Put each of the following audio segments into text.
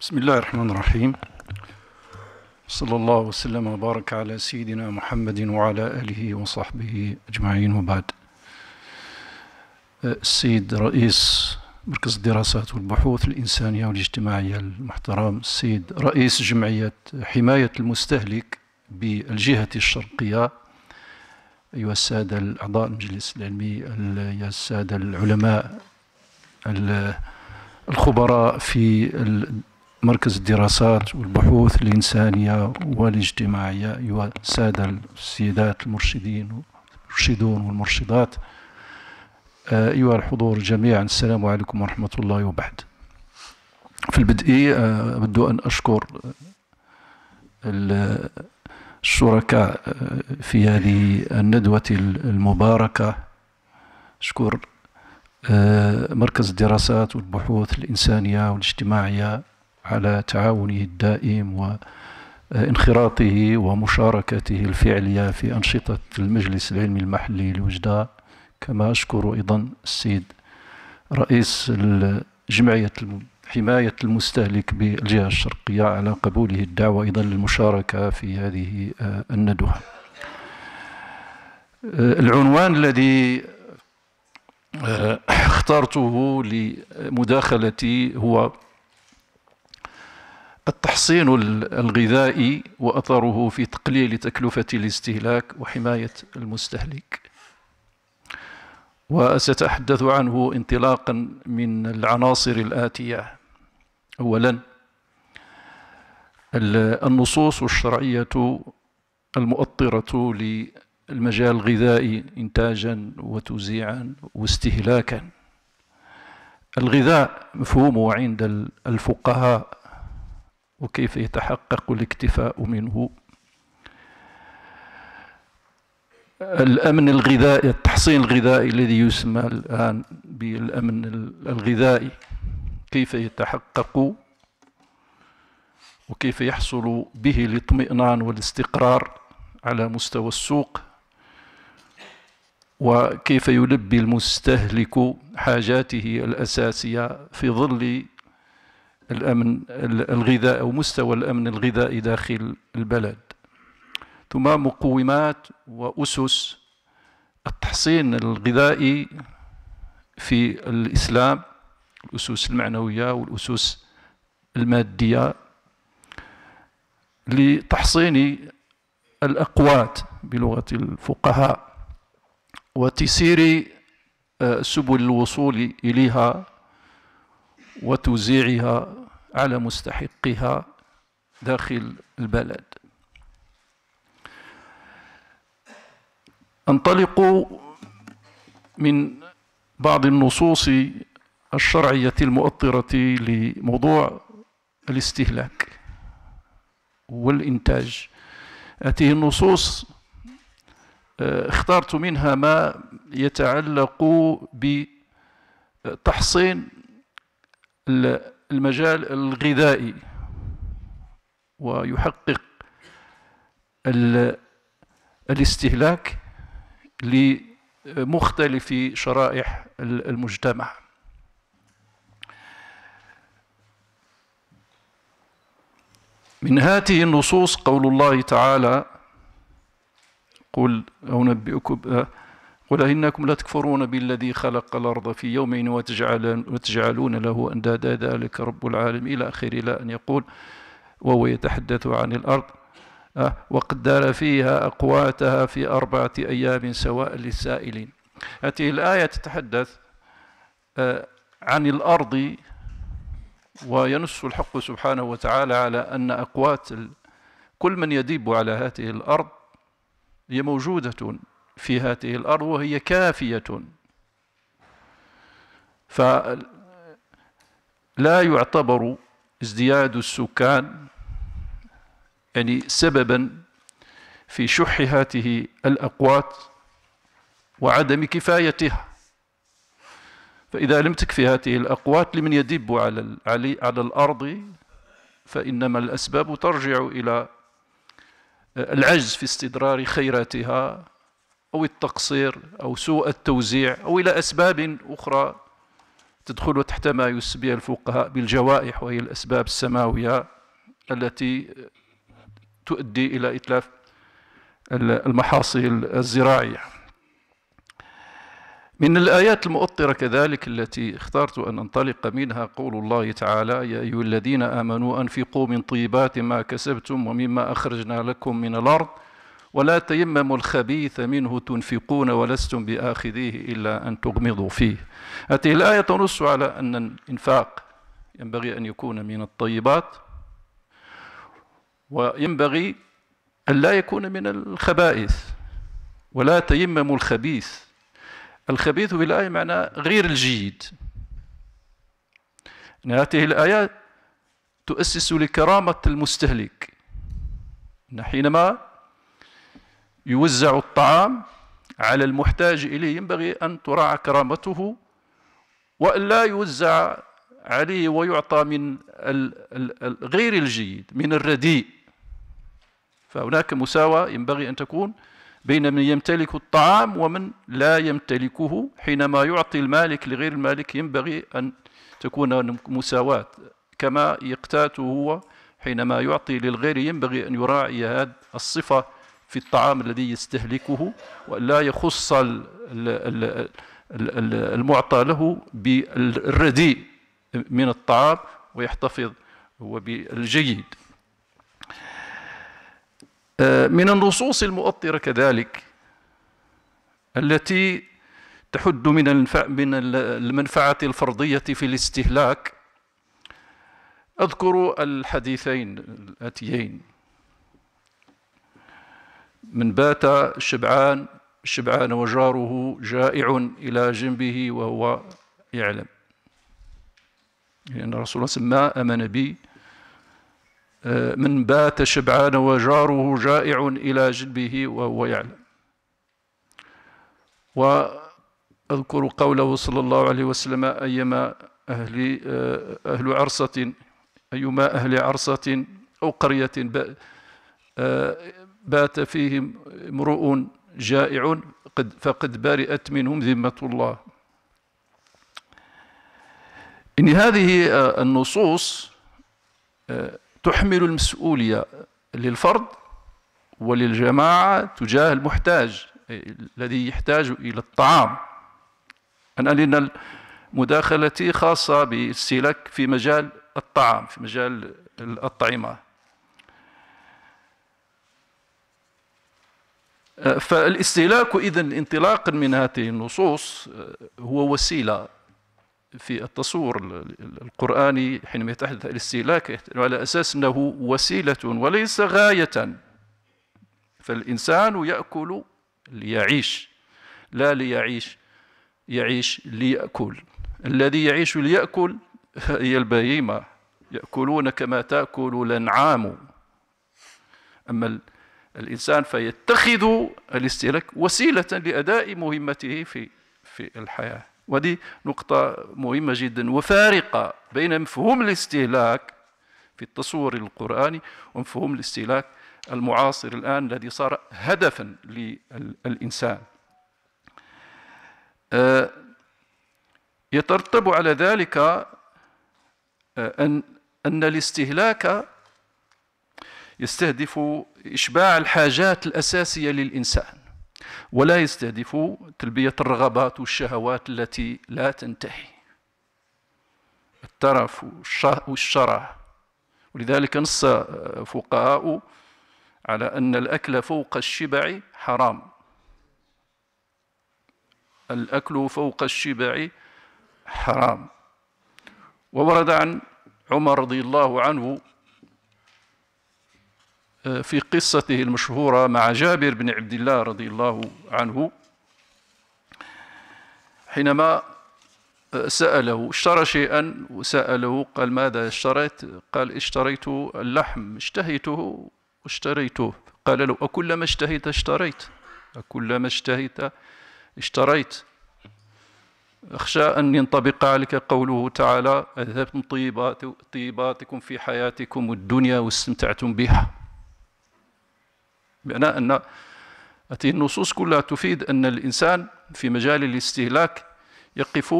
بسم الله الرحمن الرحيم صلى الله وسلم وبارك على سيدنا محمد وعلى آله وصحبه أجمعين وبعد أه، السيد رئيس مركز الدراسات والبحوث الإنسانية والاجتماعية المحترم السيد رئيس جمعية حماية المستهلك بالجهة الشرقية أيها السادة الأعضاء المجلس العلمي يا السادة العلماء الخبراء في مركز الدراسات والبحوث الإنسانية والاجتماعية أيها السادة السيدات المرشدين المرشدون والمرشدات آه، أيها الحضور جميعا السلام عليكم ورحمة الله وبعد في البدء آه، أود أن أشكر آه، الشركاء في هذه الندوة المباركة أشكر مركز الدراسات والبحوث الإنسانية والاجتماعية على تعاونه الدائم وانخراطه ومشاركته الفعلية في أنشطة المجلس العلمي المحلي لوجداء كما أشكر أيضا السيد رئيس جمعية حماية المستهلك بالجهة الشرقية على قبوله الدعوة أيضا للمشاركة في هذه آه، الندوة آه، العنوان الذي آه، اخترته لمداخلتي هو التحصين الغذائي وأثره في تقليل تكلفة الاستهلاك وحماية المستهلك وسأتحدث عنه انطلاقا من العناصر الآتية أولا النصوص الشرعية المؤطرة للمجال الغذائي إنتاجا وتوزيعا واستهلاكا الغذاء مفهومه عند الفقهاء وكيف يتحقق الاكتفاء منه الأمن الغذائي التحصين الغذائي الذي يسمى الآن بالأمن الغذائي كيف يتحقق وكيف يحصل به الاطمئنان والاستقرار على مستوى السوق وكيف يلبي المستهلك حاجاته الأساسية في ظل الأمن الغذائي أو مستوى الأمن الغذائي داخل البلد ثم مقومات وأسس التحصين الغذائي في الإسلام الأسس المعنوية والأسس المادية لتحصين الأقوات بلغة الفقهاء وتسير آه، سبل الوصول إليها وتوزيعها على مستحقها داخل البلد انطلق من بعض النصوص الشرعية المؤطرة لموضوع الاستهلاك والإنتاج هذه النصوص آه، اخترت منها ما يتعلق بتحصين المجال الغذائي ويحقق الاستهلاك لمختلف شرائح المجتمع من هذه النصوص قول الله تعالى قل أنبئكم قل إنكم لا تكفرون بالذي خلق الأرض في يومين وتجعلون, وتجعلون له أندادا ذلك رب العالم إلى آخره إلى أن يقول وهو يتحدث عن الأرض أه؟ وقدر فيها أقواتها في أربعة أيام سواء للسائلين هذه الآية تتحدث أه، عن الأرض وينص الحق سبحانه وتعالى على أن أقوات كل من يدب على هذه الأرض هي موجودة في هذه الأرض وهي كافية فلا يعتبر ازدياد السكان يعني سببا في شح هذه الأقوات وعدم كفايتها فإذا لم تكفي هذه الأقوات لمن يدب على على الأرض فإنما الأسباب ترجع إلى العجز في استدرار خيراتها أو التقصير أو سوء التوزيع أو إلى أسباب أخرى تدخل تحت ما يسمي الفقهاء بالجوائح وهي الأسباب السماوية التي تؤدي إلى إتلاف المحاصيل الزراعية من الآيات المؤطرة كذلك التي اخترت أن أنطلق منها قول الله تعالى يا أيها الذين آمنوا أنفقوا من طيبات ما كسبتم ومما أخرجنا لكم من الأرض ولا تيمموا الخبيث منه تنفقون ولستم باخذيه الا ان تغمضوا فيه هذه الايه تنص على ان الانفاق ينبغي ان يكون من الطيبات وينبغي ان لا يكون من الخبائث ولا تيمموا الخبيث الخبيث بالايه معناه غير الجيد ان هذه الايه تؤسس لكرامه المستهلك حينما يوزع الطعام على المحتاج إليه ينبغي أن تراعى كرامته وألا يوزع عليه ويعطى من غير الجيد من الرديء فهناك مساواة ينبغي أن تكون بين من يمتلك الطعام ومن لا يمتلكه حينما يعطي المالك لغير المالك ينبغي أن تكون مساواة كما يقتاته هو حينما يعطي للغير ينبغي أن يراعي هذه الصفة في الطعام الذي يستهلكه ولا يخص المعطى له بالرديء من الطعام ويحتفظ هو بالجيد آه، من النصوص المؤطرة كذلك التي تحد من من المنفعة الفرضية في الاستهلاك أذكر الحديثين الآتيين من بات شبعان شبعان وجاره جائع إلى جنبه وهو يعلم لأن الرسول صلى الله عليه وسلم أمن آه، من بات شبعان وجاره جائع إلى جنبه وهو يعلم وأذكر قوله صلى الله عليه وسلم أيما أهل, آه، أهل عرصة أيما أهل عرصة أو قرية بات فيهم امرؤ جائع قد فقد برئت منهم ذمة الله إن هذه آه، النصوص آه، تحمل المسؤولية للفرد وللجماعة تجاه المحتاج الذي يحتاج إلى الطعام أنا لأن مداخلتي خاصة بالسلك في مجال الطعام في مجال الأطعمة فالاستهلاك إذا انطلاقا من هذه النصوص آه، هو وسيلة في التصور القرآني حينما يتحدث الاستهلاك على أساس أنه وسيلة وليس غاية فالإنسان يأكل ليعيش لا ليعيش يعيش ليأكل الذي يعيش ليأكل هي البهيمة يأكلون كما تأكل الأنعام أما الإنسان فيتخذ الاستهلاك وسيلة لأداء مهمته في في الحياة ودي نقطة مهمة جدا وفارقة بين مفهوم الاستهلاك في التصور القرآني ومفهوم الاستهلاك المعاصر الآن الذي صار هدفا للإنسان أه، يترتب على ذلك أه، أن أن الاستهلاك يستهدف إشباع الحاجات الأساسية للإنسان ولا يستهدف تلبية الرغبات والشهوات التي لا تنتهي الترف والشرع ولذلك نص فقهاء على أن الأكل فوق الشبع حرام الأكل فوق الشبع حرام وورد عن عمر رضي الله عنه في قصته المشهورة مع جابر بن عبد الله رضي الله عنه حينما سأله اشترى شيئا وسأله قال ماذا اشتريت قال اشتريت اللحم اشتهيته واشتريته قال له ما اشتهيت اشتريت ما اشتهيت اشتريت أخشى أن ينطبق عليك قوله تعالى أذهبتم طيباتكم في حياتكم الدنيا واستمتعتم بها بمعنى أن هذه النصوص كلها تفيد أن الإنسان في مجال الاستهلاك يقف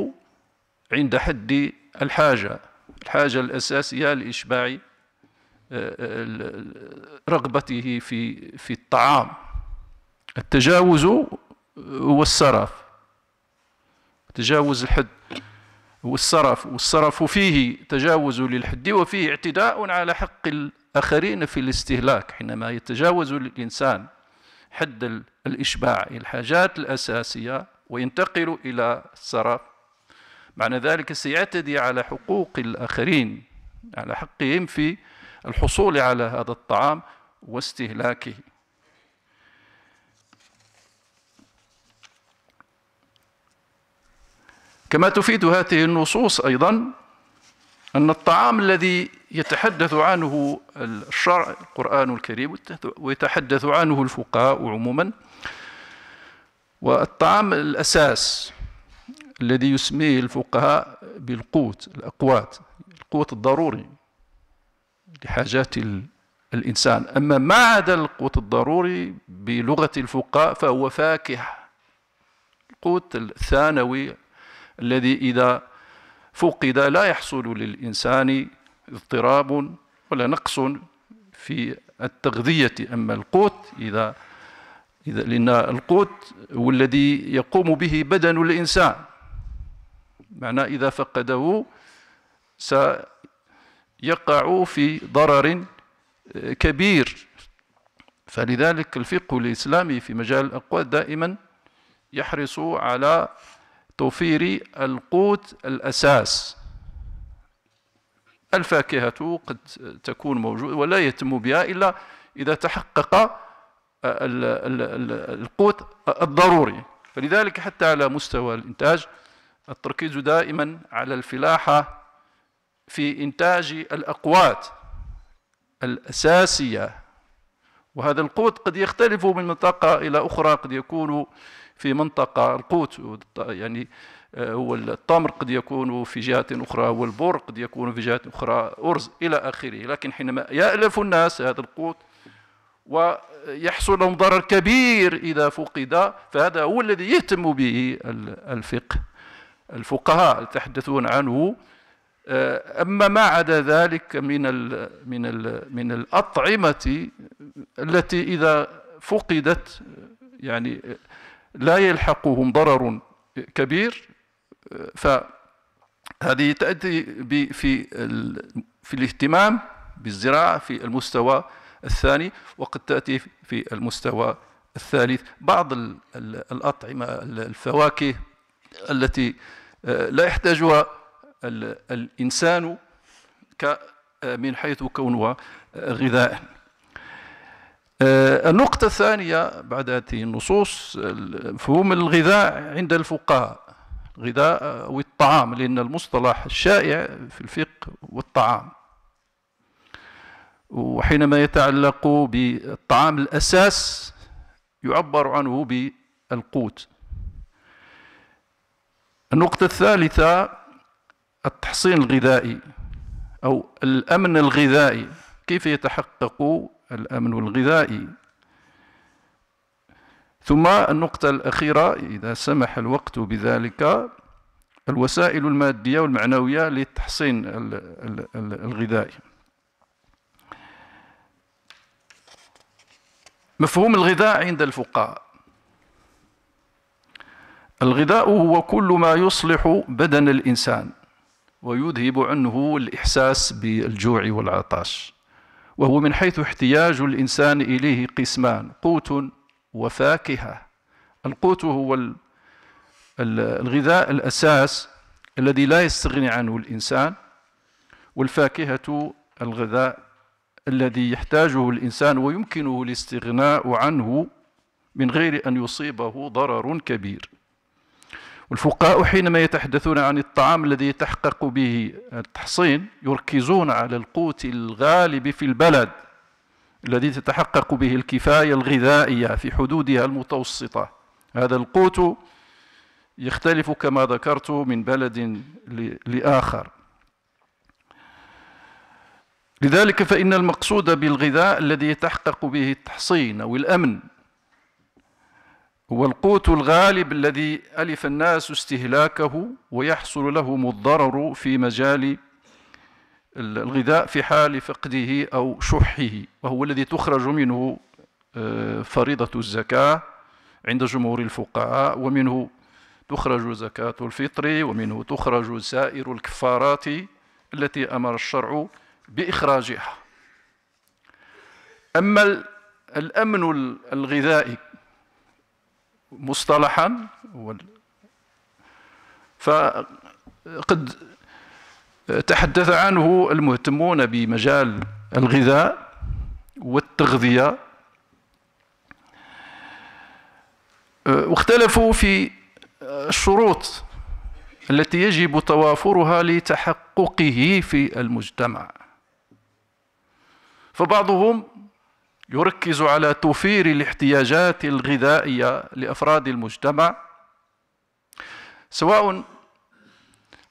عند حد الحاجة الحاجة الأساسية لإشباع آه، آه، رغبته في في الطعام التجاوز هو السرف تجاوز الحد هو والصرف فيه تجاوز للحد وفيه اعتداء على حق آخرين في الاستهلاك حينما يتجاوز الإنسان حد الإشباع الحاجات الأساسية وينتقل إلى السرف معنى ذلك سيعتدي على حقوق الآخرين على حقهم في الحصول على هذا الطعام واستهلاكه كما تفيد هذه النصوص أيضا أن الطعام الذي يتحدث عنه الشرع القرآن الكريم ويتحدث عنه الفقهاء عموما والطعام الأساس الذي يسميه الفقهاء بالقوت الأقوات القوت الضروري لحاجات الإنسان أما ما عدا القوت الضروري بلغة الفقهاء فهو فاكهة القوت الثانوي الذي إذا فقد لا يحصل للإنسان اضطراب ولا نقص في التغذية أما القوت إذا إذا لأن القوت هو الذي يقوم به بدن الإنسان معناه إذا فقده سيقع في ضرر آه، كبير فلذلك الفقه الإسلامي في مجال الأقوات دائما يحرص على توفير القوت الأساس الفاكهة قد تكون موجودة ولا يتم بها إلا إذا تحقق القوت الضروري فلذلك حتى على مستوى الإنتاج التركيز دائما على الفلاحة في إنتاج الأقوات الأساسية وهذا القوت قد يختلف من منطقة إلى أخرى قد يكون في منطقة القوت يعني آه، هو التمر قد يكون في جهة أخرى هو البر قد يكون في جهة أخرى أرز إلى آخره لكن حينما يألف الناس هذا القوت ويحصل لهم ضرر كبير إذا فقد فهذا هو الذي يهتم به الفقه الفقهاء يتحدثون عنه آه، أما ما عدا ذلك من الـ من الـ من الأطعمة التي إذا فقدت يعني لا يلحقهم ضرر كبير فهذه تأتي في في الاهتمام بالزراعة في المستوى الثاني وقد تأتي في المستوى الثالث بعض الأطعمة الفواكه التي آه، لا يحتاجها الإنسان آه، من حيث كونها غذاء آه، النقطة الثانية بعد هذه النصوص مفهوم الغذاء عند الفقهاء الغذاء أو آه، الطعام لأن المصطلح الشائع في الفقه والطعام وحينما يتعلق بالطعام الأساس يعبر عنه بالقوت النقطة الثالثة التحصين الغذائي أو الأمن الغذائي كيف يتحقق الأمن الغذائي ثم النقطة الأخيرة إذا سمح الوقت بذلك الوسائل المادية والمعنوية للتحصين الغذائي مفهوم الغذاء عند الفقهاء الغذاء هو كل ما يصلح بدن الإنسان ويذهب عنه الإحساس بالجوع والعطش وهو من حيث احتياج الإنسان إليه قسمان قوت وفاكهة القوت هو الغذاء الأساس الذي لا يستغني عنه الإنسان والفاكهة الغذاء الذي يحتاجه الإنسان ويمكنه الاستغناء عنه من غير أن يصيبه ضرر كبير والفقهاء حينما يتحدثون عن الطعام الذي يتحقق به التحصين يركزون على القوت الغالب في البلد الذي تتحقق به الكفاية الغذائية في حدودها المتوسطة هذا القوت يختلف كما ذكرت من بلد لآخر لذلك فإن المقصود بالغذاء الذي يتحقق به التحصين أو الأمن هو القوت الغالب الذي ألف الناس استهلاكه ويحصل لهم الضرر في مجال الغذاء في حال فقده أو شحه وهو الذي تخرج منه آه، فريضة الزكاة عند جمهور الفقهاء ومنه تخرج زكاة الفطر ومنه تخرج سائر الكفارات التي أمر الشرع بإخراجها أما الأمن الغذائي مصطلحا فقد تحدث عنه المهتمون بمجال الغذاء والتغذية واختلفوا في الشروط التي يجب توافرها لتحققه في المجتمع فبعضهم يركز على توفير الاحتياجات الغذائيه لافراد المجتمع سواء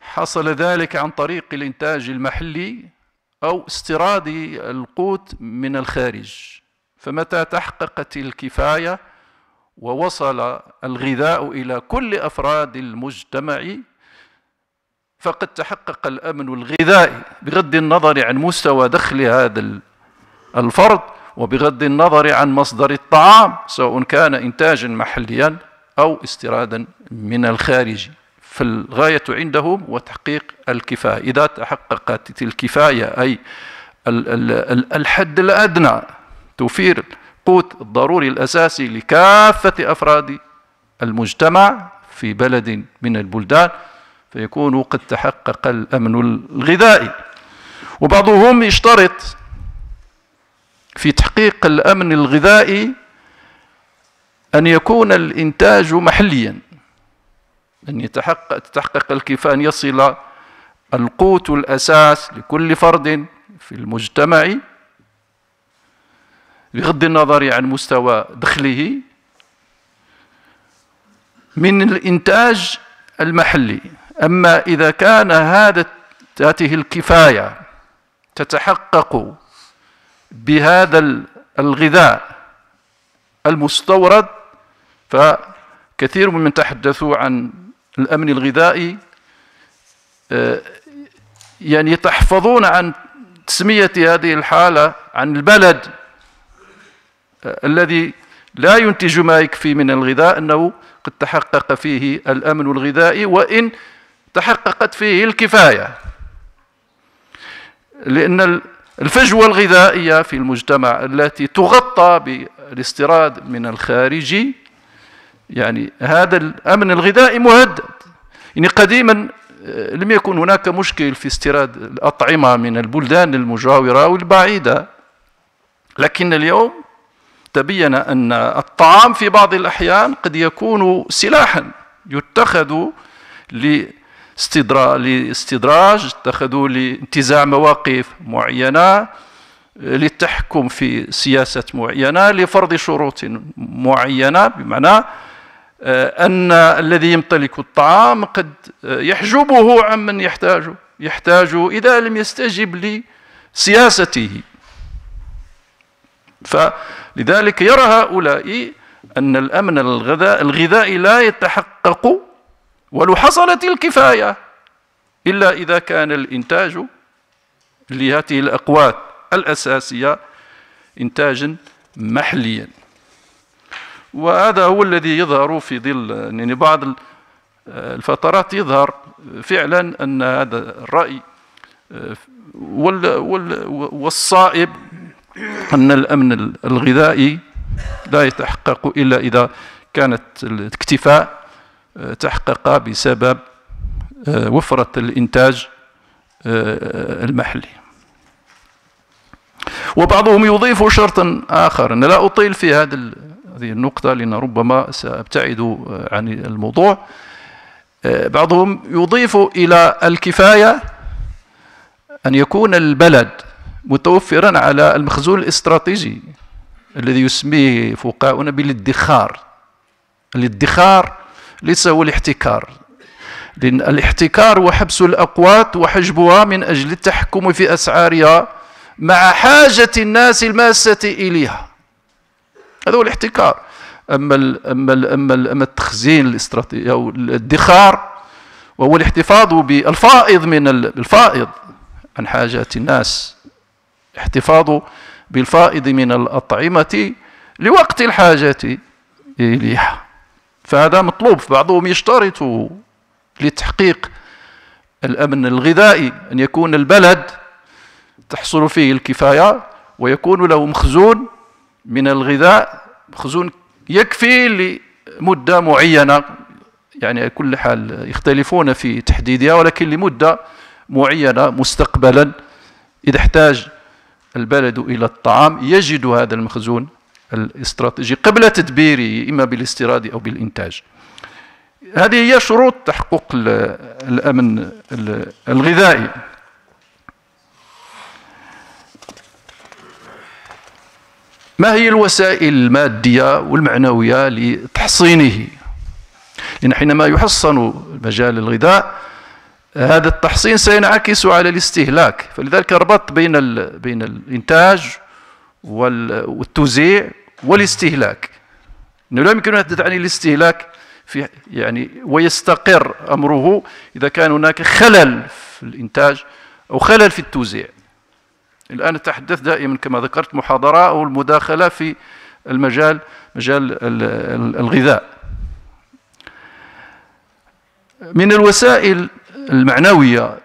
حصل ذلك عن طريق الانتاج المحلي او استيراد القوت من الخارج فمتى تحققت الكفايه ووصل الغذاء الى كل افراد المجتمع فقد تحقق الامن الغذائي بغض النظر عن مستوى دخل هذا الفرد وبغض النظر عن مصدر الطعام سواء كان إنتاجا محليا أو استيرادا من الخارج فالغاية عندهم وتحقيق الكفاية إذا تحققت الكفاية أي الحد الأدنى توفير قوت الضروري الأساسي لكافة أفراد المجتمع في بلد من البلدان فيكون قد تحقق الأمن الغذائي وبعضهم يشترط في تحقيق الأمن الغذائي أن يكون الإنتاج محليا أن يتحقق تتحقق الكفاءة أن يصل القوت الأساس لكل فرد في المجتمع بغض النظر عن مستوى دخله من الإنتاج المحلي أما إذا كان هذا هذه الكفاية تتحقق بهذا الغذاء المستورد فكثير ممن تحدثوا عن الأمن الغذائي آه، يعني يتحفظون عن تسمية هذه الحالة عن البلد آه، الذي لا ينتج ما يكفي من الغذاء أنه قد تحقق فيه الأمن الغذائي وإن تحققت فيه الكفاية لأن الفجوة الغذائية في المجتمع التي تغطى بالاستيراد من الخارجي يعني هذا الأمن الغذائي مهدد يعني قديما آه، لم يكن هناك مشكل في استيراد الأطعمة من البلدان المجاورة والبعيدة لكن اليوم تبين أن الطعام في بعض الأحيان قد يكون سلاحا يتخذ لاستدراج اتخذوا لانتزاع مواقف معينة آه، للتحكم في سياسة معينة لفرض شروط معينة بمعنى آه، أن الذي يمتلك الطعام قد آه، يحجبه عمن يحتاجه يحتاجه إذا لم يستجب لسياسته فلذلك يرى هؤلاء أن الأمن الغذائي لا يتحقق ولو حصلت الكفاية إلا إذا كان الإنتاج لهذه الأقوات الأساسية إنتاجا محليا وهذا هو الذي يظهر في ظل يعني بعض الفترات يظهر فعلا أن هذا الرأي والصائب أن الأمن الغذائي لا يتحقق إلا إذا كانت الاكتفاء تحقق بسبب آه، وفرة الإنتاج آه، المحلي وبعضهم يضيف شرطا آخر أنا لا أطيل في هذا هذه النقطة لأن ربما سأبتعد آه، عن الموضوع بعضهم يضيف إلى الكفاية أن يكون البلد متوفرا على المخزون الاستراتيجي الذي يسميه فقهاؤنا بالادخار الادخار ليس هو الاحتكار لأن الاحتكار وحبس الأقوات وحجبها من أجل التحكم في أسعارها مع حاجة الناس الماسة إليها هذا هو الاحتكار أما الـ أما الـ أما, الـ أما التخزين الاستراتيجي أو الادخار وهو الاحتفاظ بالفائض من الفائض عن حاجات الناس احتفاظ بالفائض من الأطعمة لوقت الحاجة إليها فهذا مطلوب بعضهم يشترط لتحقيق الأمن الغذائي أن يكون البلد تحصل فيه الكفاية ويكون له مخزون من الغذاء مخزون يكفي لمدة معينة يعني كل حال يختلفون في تحديدها ولكن لمدة معينة مستقبلا إذا احتاج البلد إلى الطعام يجد هذا المخزون الاستراتيجي قبل تدبيره إما بالاستيراد أو بالإنتاج هذه هي شروط تحقق الأمن الغذائي ما هي الوسائل المادية والمعنوية لتحصينه لأن حينما يحصن مجال الغذاء هذا التحصين سينعكس على الاستهلاك فلذلك ربط بين بين الإنتاج والتوزيع والاستهلاك انه لا يمكن ان يحدث عن الاستهلاك في يعني ويستقر امره اذا كان هناك خلل في الانتاج او خلل في التوزيع الان نتحدث دائما كما ذكرت محاضره او المداخله في المجال مجال الغذاء من الوسائل المعنويه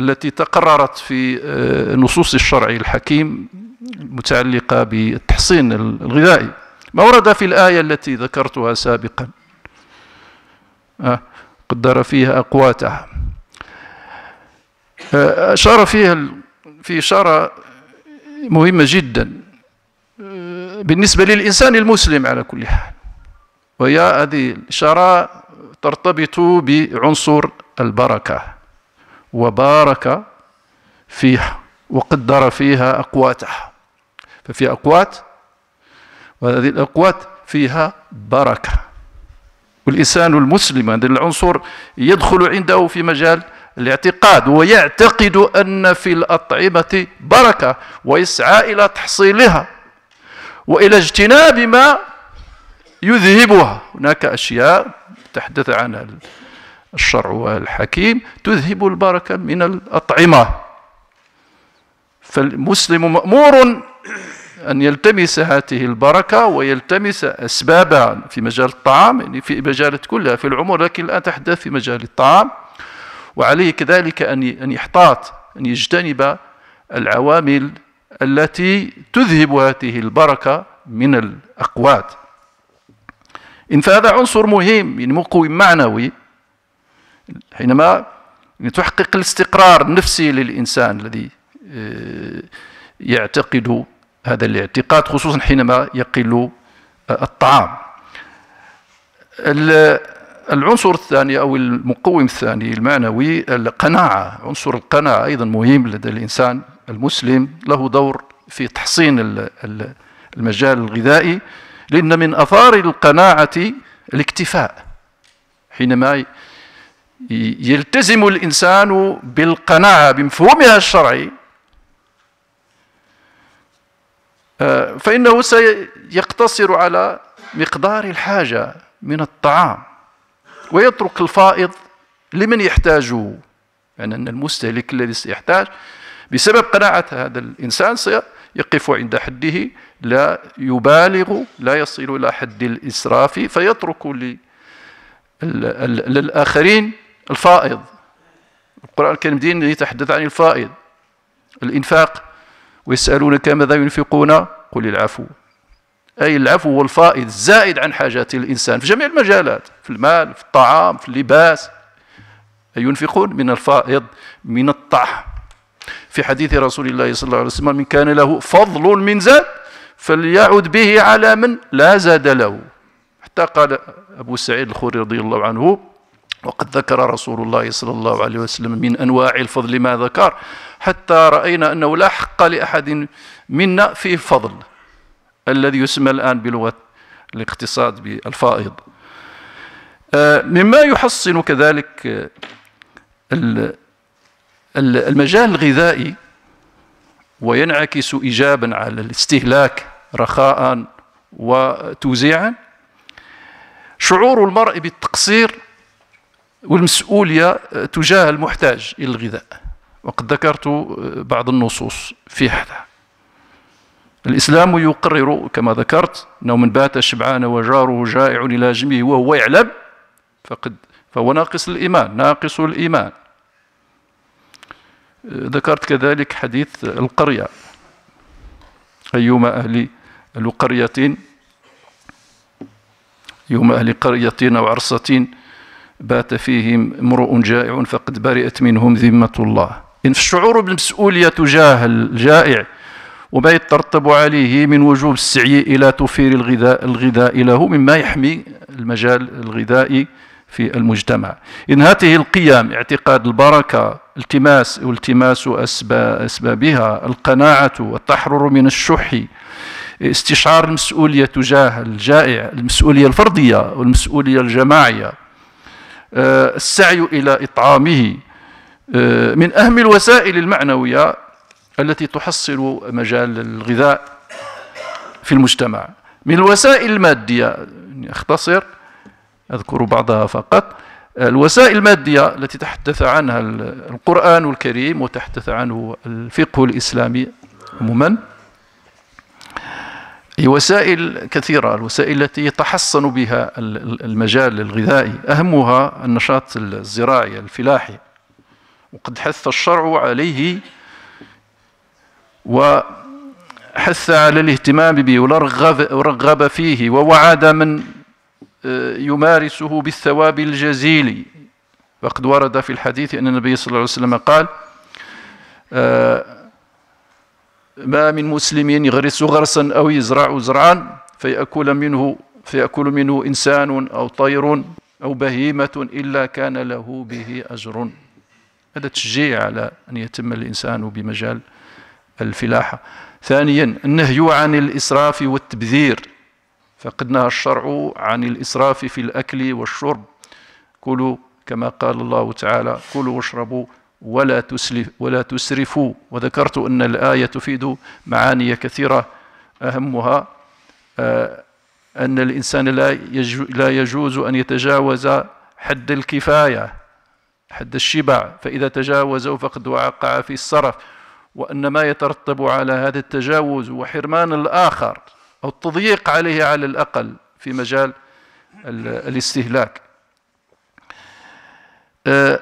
التي تقررت في آه، نصوص الشرع الحكيم المتعلقة بالتحصين الغذائي ما ورد في الآية التي ذكرتها سابقا آه، قدر فيها أقواتها آه، أشار فيها في إشارة مهمة جدا آه، بالنسبة للإنسان المسلم على كل حال وهي هذه الإشارة ترتبط بعنصر البركة وبارك فيها وقدر فيها أقواتها ففي أقوات وهذه الأقوات فيها بركة والإنسان المسلم هذا العنصر يدخل عنده في مجال الاعتقاد ويعتقد أن في الأطعمة بركة ويسعى إلى تحصيلها وإلى اجتناب ما يذهبها هناك أشياء تحدث عنها الشرع والحكيم تذهب البركة من الأطعمة فالمسلم مأمور أن يلتمس هذه البركة ويلتمس أسبابها في مجال الطعام يعني في مجالات كلها في العمر لكن الآن تحدث في مجال الطعام وعليه كذلك أن أن يحتاط أن يجتنب العوامل التي تذهب هذه البركة من الأقوات إن فهذا عنصر مهم يعني مقوم معنوي حينما تحقق الاستقرار النفسي للإنسان الذي آه، يعتقد هذا الاعتقاد خصوصا حينما يقل آه، الطعام العنصر الثاني أو المقوم الثاني المعنوي القناعة عنصر القناعة أيضا مهم لدى الإنسان المسلم له دور في تحصين المجال الغذائي لأن من أثار القناعة الاكتفاء حينما يلتزم الإنسان بالقناعة بمفهومها الشرعي فإنه سيقتصر على مقدار الحاجة من الطعام ويترك الفائض لمن يحتاجه يعني أن المستهلك الذي سيحتاج بسبب قناعة هذا الإنسان سيقف عند حده لا يبالغ لا يصل إلى حد الإسراف فيترك للآخرين الفائض القرآن الكريم دين يتحدث عن الفائض الإنفاق ويسألونك ماذا ينفقون قل العفو أي العفو الفائض الزائد عن حاجات الإنسان في جميع المجالات في المال في الطعام في اللباس ينفقون من الفائض من الطعم في حديث رسول الله صلى الله عليه وسلم من كان له فضل من زاد فليعد به على من لا زاد له حتى قال أبو سعيد الخوري رضي الله عنه وقد ذكر رسول الله صلى الله عليه وسلم من أنواع الفضل ما ذكر حتى رأينا أنه لا حق لأحد منا فيه الفضل الذي يسمى الآن بلغة الاقتصاد بالفائض آه، مما يحصن كذلك المجال الغذائي وينعكس إيجابا على الاستهلاك رخاء وتوزيعا شعور المرء بالتقصير والمسؤولية تجاه المحتاج إلى الغذاء وقد ذكرت بعض النصوص في هذا الإسلام يقرر كما ذكرت أنه من بات شبعان وجاره جائع إلى جميع وهو يعلم فقد فهو ناقص الإيمان ناقص الإيمان ذكرت كذلك حديث القرية أيما أهل القرية يوم أهل قرية أو عرصة بات فيهم امرؤ جائع فقد برئت منهم ذمة الله الشعور بالمسؤولية تجاه الجائع وما يترتب عليه من وجوب السعي إلى توفير الغذاء, الغذاء له مما يحمي المجال الغذائي في المجتمع إن هذه القيم اعتقاد البركة التماس والتماس أسبابها القناعة والتحرر من الشح استشعار المسؤولية تجاه الجائع المسؤولية الفردية والمسؤولية الجماعية آه، السعي إلى إطعامه آه، من أهم الوسائل المعنوية التي تحصل مجال الغذاء في المجتمع من الوسائل المادية يعني أختصر أذكر بعضها فقط الوسائل المادية التي تحدث عنها القرآن الكريم وتحدث عنه الفقه الإسلامي عموما هي وسائل كثيرة الوسائل التي يتحصن بها المجال الغذائي أهمها النشاط الزراعي الفلاحي وقد حث الشرع عليه وحث على الاهتمام به ورغب, ورغب فيه ووعد من آه، يمارسه بالثواب الجزيل وقد ورد في الحديث أن النبي صلى الله عليه وسلم قال آه، ما من مسلم يغرس غرسا أو يزرع زرعا فيأكل منه فيأكل منه إنسان أو طير أو بهيمة إلا كان له به أجر هذا تشجيع على أن يتم الإنسان بمجال الفلاحة ثانيا النهي عن الإسراف والتبذير فقد نهى الشرع عن الإسراف في الأكل والشرب كلوا كما قال الله تعالى كلوا واشربوا ولا تسلف ولا تسرفوا وذكرت أن الآية تفيد معاني كثيرة أهمها آه، أن الإنسان لا يجوز أن يتجاوز حد الكفاية حد الشبع فإذا تجاوزوا فقد وقع في الصرف وأن ما يترتب على هذا التجاوز وحرمان الآخر أو التضييق عليه على الأقل في مجال الاستهلاك آه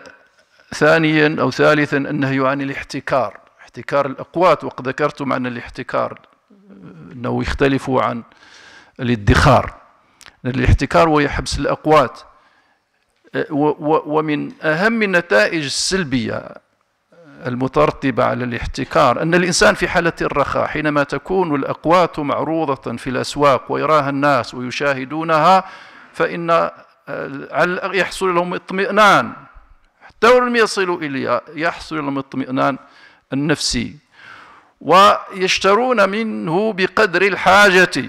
ثانيا أو ثالثا النهي عن الاحتكار احتكار الأقوات وقد ذكرتم عن الاحتكار أنه يختلف عن الادخار الاحتكار وهي حبس الأقوات ومن أهم النتائج السلبية المترتبة على الاحتكار أن الإنسان في حالة الرخاء حينما تكون الأقوات معروضة في الأسواق ويراها الناس ويشاهدونها فإن آه، يحصل لهم اطمئنان حتى لم يصلوا إليها يحصل لهم اطمئنان النفسي ويشترون منه بقدر الحاجة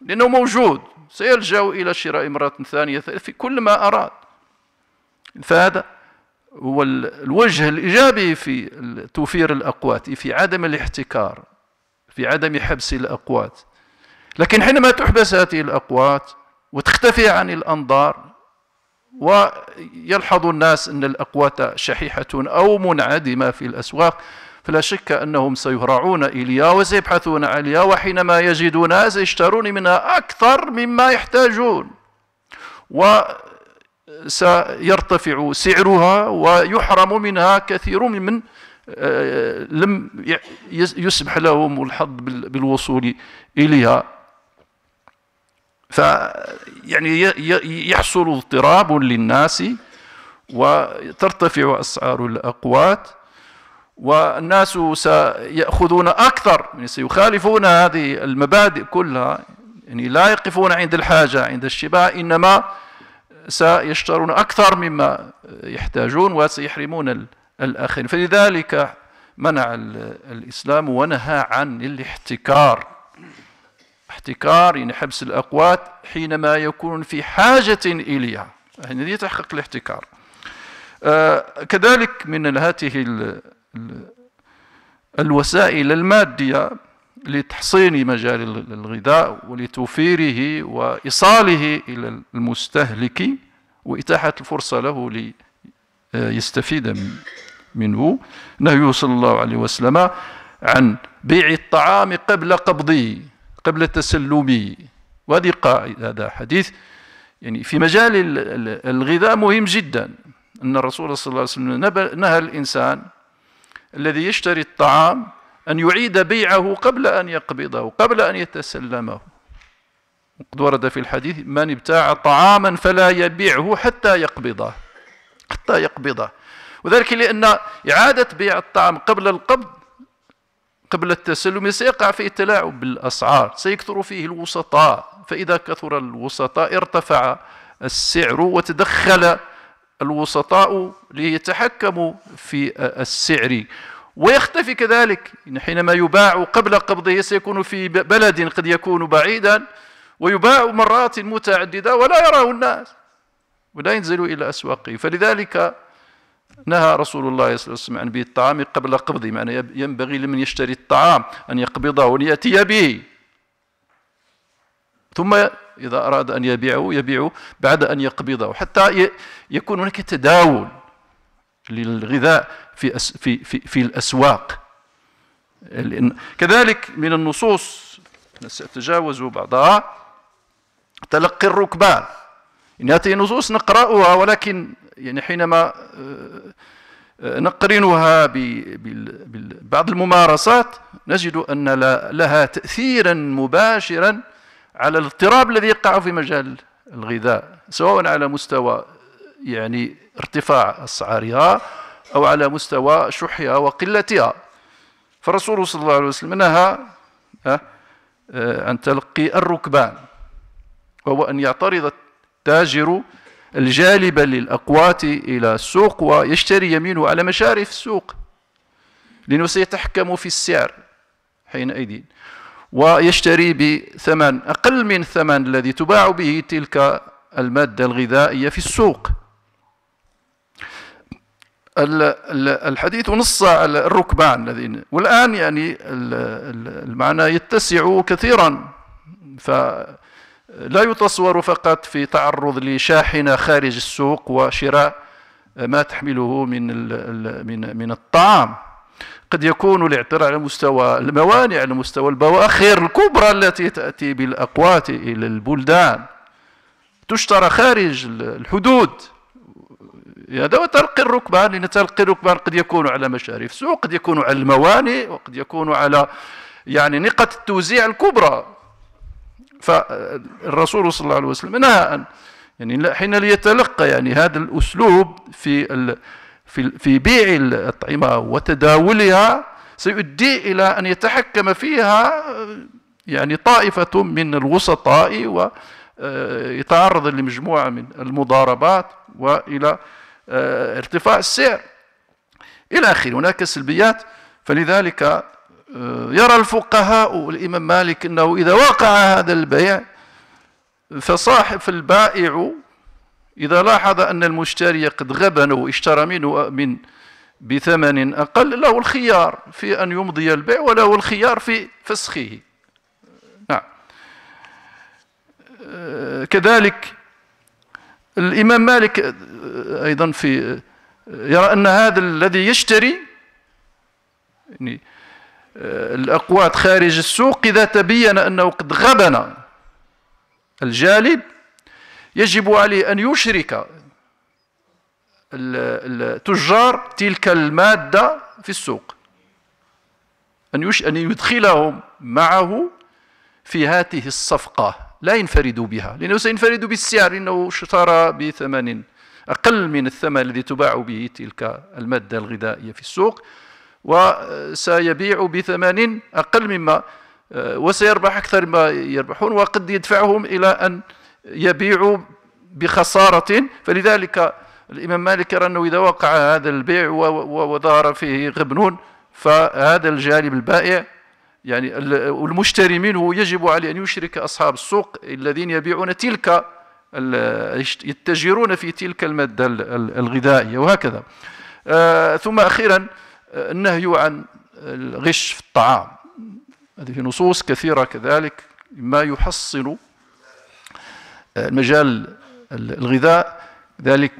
لأنه موجود سيلجأ إلى شراء امرأة ثانية في كل ما أراد فهذا هو الوجه الإيجابي في توفير الأقوات في عدم الاحتكار في عدم حبس الأقوات لكن حينما تحبس هذه الأقوات وتختفي عن الأنظار ويلحظ الناس أن الأقوات شحيحة أو منعدمة في الأسواق فلا شك أنهم سيهرعون إليها وسيبحثون عليها وحينما يجدونها سيشترون منها أكثر مما يحتاجون و سيرتفع سعرها ويحرم منها كثير من آه، لم يسمح لهم الحظ بالوصول إليها فيعني يحصل اضطراب للناس وترتفع أسعار الأقوات والناس سيأخذون أكثر يعني سيخالفون هذه المبادئ كلها يعني لا يقفون عند الحاجة عند الشبع إنما سيشترون أكثر مما يحتاجون وسيحرمون الآخرين فلذلك منع الإسلام ونهى عن الاحتكار احتكار يعني حبس الأقوات حينما يكون في حاجة إليها يعني تحقق الاحتكار آه، كذلك من هذه الوسائل المادية لتحصين مجال الغذاء ولتوفيره وإيصاله إلى المستهلك وإتاحة الفرصة له ليستفيد منه نهي صلى الله عليه وسلم عن بيع الطعام قبل قبضه قبل تسلمه وهذه قاعدة هذا حديث يعني في مجال الغذاء مهم جدا أن الرسول صلى الله عليه وسلم نهى الإنسان الذي يشتري الطعام أن يعيد بيعه قبل أن يقبضه قبل أن يتسلمه وقد ورد في الحديث من ابتاع طعاما فلا يبيعه حتى يقبضه حتى يقبضه وذلك لأن إعادة بيع الطعام قبل القبض قبل التسلم سيقع في تلاعب بالأسعار سيكثر فيه الوسطاء فإذا كثر الوسطاء ارتفع السعر وتدخل الوسطاء ليتحكموا في السعر ويختفي كذلك حينما يباع قبل قبضه سيكون في بلد قد يكون بعيدا ويباع مرات متعددة ولا يراه الناس ولا ينزل إلى أسواقه فلذلك نهى رسول الله صلى الله عليه وسلم عن بيع الطعام قبل قبضه معنى ينبغي لمن يشتري الطعام أن يقبضه ليأتي به ثم إذا أراد أن يبيعه يبيعه بعد أن يقبضه حتى يكون هناك تداول للغذاء في في في, في الاسواق كذلك من النصوص سأتجاوز بعضها تلقي الركبان إن هذه النصوص نقرأها ولكن يعني حينما آه، آه، نقرنها ببعض الممارسات نجد أن لها تأثيرا مباشرا على الاضطراب الذي يقع في مجال الغذاء سواء على مستوى يعني ارتفاع أسعارها أو على مستوى شحها وقلتها فالرسول صلى الله عليه وسلم نهى عن تلقي الركبان وهو أن يعترض التاجر الجالب للأقوات إلى السوق ويشتري يمينه على مشارف السوق لأنه سيتحكم في السعر حينئذ ويشتري بثمن أقل من الثمن الذي تباع به تلك المادة الغذائية في السوق الحديث نص على الركبان الذين والآن يعني المعنى يتسع كثيرا فلا يتصور فقط في تعرض لشاحنة خارج السوق وشراء ما تحمله من من من الطعام قد يكون الاعتراض على مستوى الموانع على مستوى البواخر الكبرى التي تأتي بالأقوات إلى البلدان تشترى خارج الحدود هذا هو تلقي الركبان لأن تلقي الركبان قد يكون على مشارف سوق قد يكون على الموانئ وقد يكون على يعني نقط التوزيع الكبرى فالرسول صلى الله عليه وسلم نهى أن يعني حين ليتلقى يعني هذا الأسلوب في ال في في بيع الأطعمة وتداولها سيؤدي إلى أن يتحكم فيها يعني طائفة من الوسطاء و يتعرض لمجموعة من المضاربات وإلى آه، ارتفاع السعر إلى آخره هناك سلبيات فلذلك آه، يرى الفقهاء الإمام مالك أنه إذا وقع هذا البيع فصاحب البائع إذا لاحظ أن المشتري قد غبن واشترى منه آه، من بثمن أقل له الخيار في أن يمضي البيع وله الخيار في فسخه نعم كذلك الإمام مالك آه، أيضا في آه، يرى أن هذا الذي يشتري يعني آه، الأقوات خارج السوق إذا تبين أنه قد غبن الجالب يجب عليه أن يشرك التجار تلك المادة في السوق أن يدخلهم معه في هذه الصفقة لا ينفرد بها لأنه سينفرد بالسعر إنه اشترى بثمن أقل من الثمن الذي تباع به تلك المادة الغذائية في السوق وسيبيع بثمن أقل مما آه، وسيربح أكثر مما يربحون وقد يدفعهم إلى أن يبيعوا بخسارة فلذلك الإمام مالك يرى أنه إذا وقع هذا البيع وظهر فيه غبن فهذا الجانب البائع يعني والمشتري منه يجب عليه أن يشرك أصحاب السوق الذين يبيعون تلك يتجرون في تلك المادة الغذائية وهكذا آه، ثم أخيرا آه، النهي عن الغش في الطعام هذه نصوص كثيرة كذلك ما يحصل آه، مجال الغذاء ذلك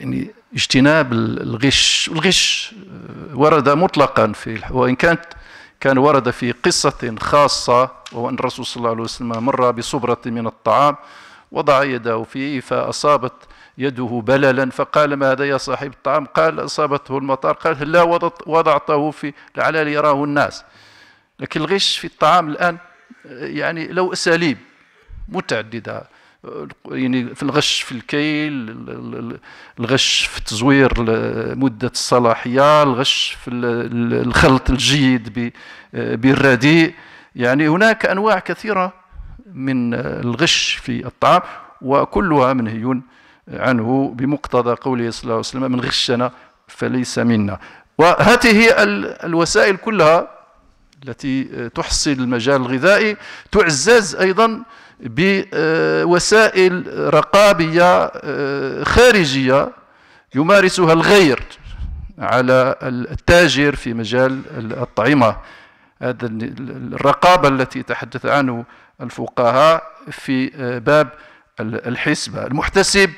يعني اجتناب الغش والغش ورد مطلقا في وإن كانت كان ورد في قصة خاصة وهو أن الرسول صلى الله عليه وسلم مر بصبرة من الطعام وضع يده فيه فأصابت يده بللا فقال ما هذا يا صاحب الطعام قال أصابته المطر قال لا وضعته في لعل يراه الناس لكن الغش في الطعام الآن يعني له أساليب متعددة يعني في الغش في الكيل الغش في تزوير مدة الصلاحية الغش في الخلط الجيد بالرديء يعني هناك أنواع كثيرة من الغش في الطعام وكلها منهي عنه بمقتضى قوله صلى الله عليه وسلم من غشنا فليس منا وهذه الوسائل كلها التي تحصل المجال الغذائي تعزز أيضا بوسائل رقابية آه، خارجية يمارسها الغير على التاجر في مجال الأطعمة هذا الرقابة التي تحدث عنه الفقهاء في آه، باب الحسبة المحتسب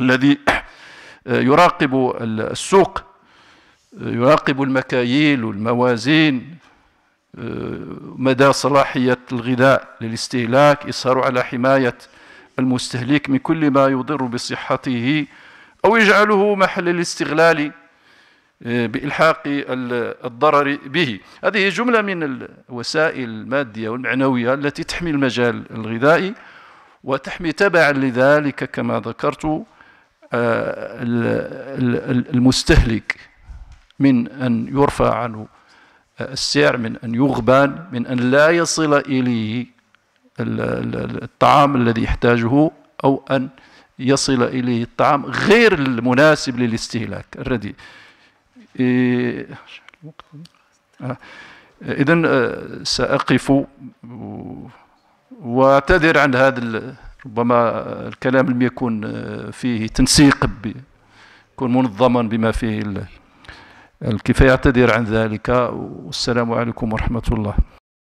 الذي آه، يراقب السوق يراقب المكاييل والموازين مدى صلاحية الغذاء للاستهلاك إصرار على حماية المستهلك من كل ما يضر بصحته أو يجعله محل الاستغلال آه، بإلحاق الضرر به هذه جملة من الوسائل المادية والمعنوية التي تحمي المجال الغذائي وتحمي تبعا لذلك كما ذكرت آه، المستهلك من أن يرفع عنه السعر من أن يغبن من أن لا يصل إليه الطعام الذي يحتاجه أو أن يصل إليه الطعام غير المناسب للاستهلاك الرديء إيه، آه، إذا آه، سأقف واعتذر عن هذا ربما الكلام لم يكن آه، فيه تنسيق يكون منظما بما فيه الله الكفاية تدير عن ذلك والسلام عليكم ورحمة الله